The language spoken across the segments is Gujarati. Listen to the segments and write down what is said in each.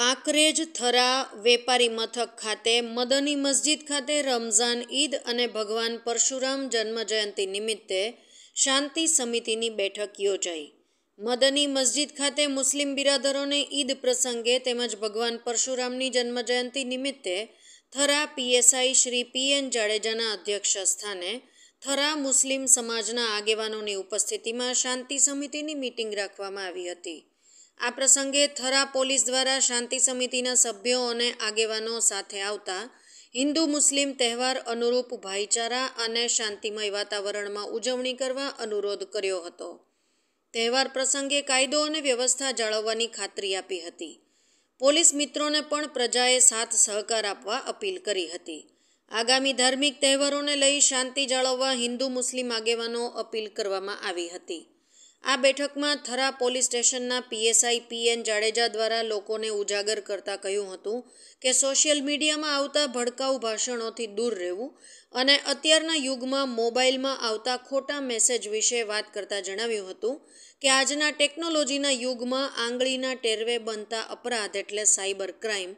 કાંકરેજ થરા વેપારી મથક ખાતે મદની મસ્જિદ ખાતે રમઝાન ઈદ અને ભગવાન પરશુરામ જન્મજયંતિ નિમિત્તે શાંતિ સમિતિની બેઠક યોજાઈ મદની મસ્જિદ ખાતે મુસ્લિમ બિરાદરોને ઈદ પ્રસંગે તેમજ ભગવાન પરશુરામની જન્મજયંતિ નિમિત્તે Thara PSI Shri P N જાડેજાના અધ્યક્ષ સ્થાને થરા મુસ્લિમ સમાજના આગેવાનોની ઉપસ્થિતિમાં શાંતિ સમિતિની મિટિંગ રાખવામાં આવી હતી આ પ્રસંગે થરા પોલીસ દ્વારા શાંતિ સમિતિના સભ્યો અને આગેવાનો સાથે આવતા હિન્દુ મુસ્લિમ તહેવાર અનુરૂપ ભાઈચારા અને શાંતિમય વાતાવરણમાં ઉજવણી કરવા અનુરોધ કર્યો હતો તહેવાર પ્રસંગે કાયદો અને વ્યવસ્થા જાળવવાની ખાતરી આપી હતી પોલીસ મિત્રોને પણ પ્રજાએ સાથ સહકાર આપવા અપીલ કરી હતી આગામી ધાર્મિક તહેવારોને લઈ શાંતિ જાળવવા હિન્દુ મુસ્લિમ આગેવાનો અપીલ કરવામાં આવી હતી આ બેઠકમાં થરા પોલીસ સ્ટેશનના પીએસઆઈ પીએન જાડેજા દ્વારા લોકોને ઉજાગર કરતા કહ્યું હતું કે સોશિયલ મીડિયામાં આવતા ભડકાઉ ભાષણોથી દૂર રહેવું અને અત્યારના યુગમાં મોબાઈલમાં આવતા ખોટા મેસેજ વિશે વાત કરતા જણાવ્યું હતું કે આજના ટેકનોલોજીના યુગમાં આંગળીના ટેરવે બનતા અપરાધ એટલે cyber crime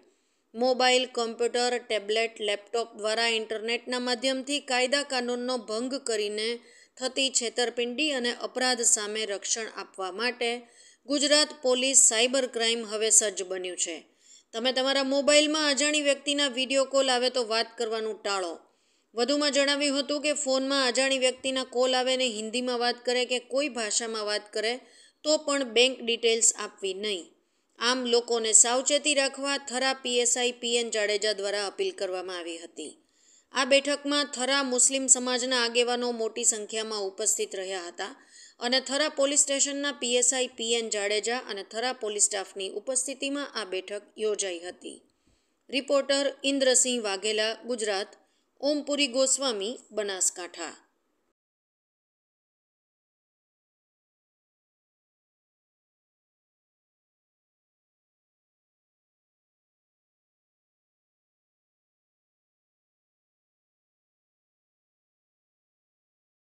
mobile computer tablet laptop દ્વારા ઇન્ટરનેટના માધ્યમથી કાયદા કાનૂનનો ભંગ કરીને થતી છેતરપિંડી અને અપરાધ સામે રક્ષણ આપવા માટે ગુજરાત પોલીસ સાયબર ક્રાઇમ હવે સજ્જ બન્યું છે તમે તમારા મોબાઈલમાં અજાણી વ્યક્તિના વિડીયો કોલ આવે તો વાત કરવાનું ટાળો વધુમાં જણાવ્યું હતું કે ફોનમાં અજાણી વ્યક્તિના કોલ આવે ને હિન્દીમાં વાત કરે કે કોઈ ભાષામાં વાત કરે તો પણ બેંક ડિટેલ્સ આપવી નહીં આમ લોકોને સાવચેતી રાખવા થરા પીએસઆઈ પીએન જાડેજા દ્વારા અપીલ કરવામાં આવી હતી આ બેઠકમાં થરા મુસ્લિમ સમાજના આગેવાનો મોટી સંખ્યામાં ઉપસ્થિત રહ્યા હતા અને થરા પોલીસ સ્ટેશનના પીએસઆઈ પીએન જાડેજા અને થરા પોલીસ સ્ટાફની ઉપસ્થિતિમાં આ બેઠક યોજાઈ હતી રિપોર્ટર ઇન્દ્રસિંહ વાઘેલા ગુજરાત ઓમપુરી ગોસ્વામી બનાસકાંઠા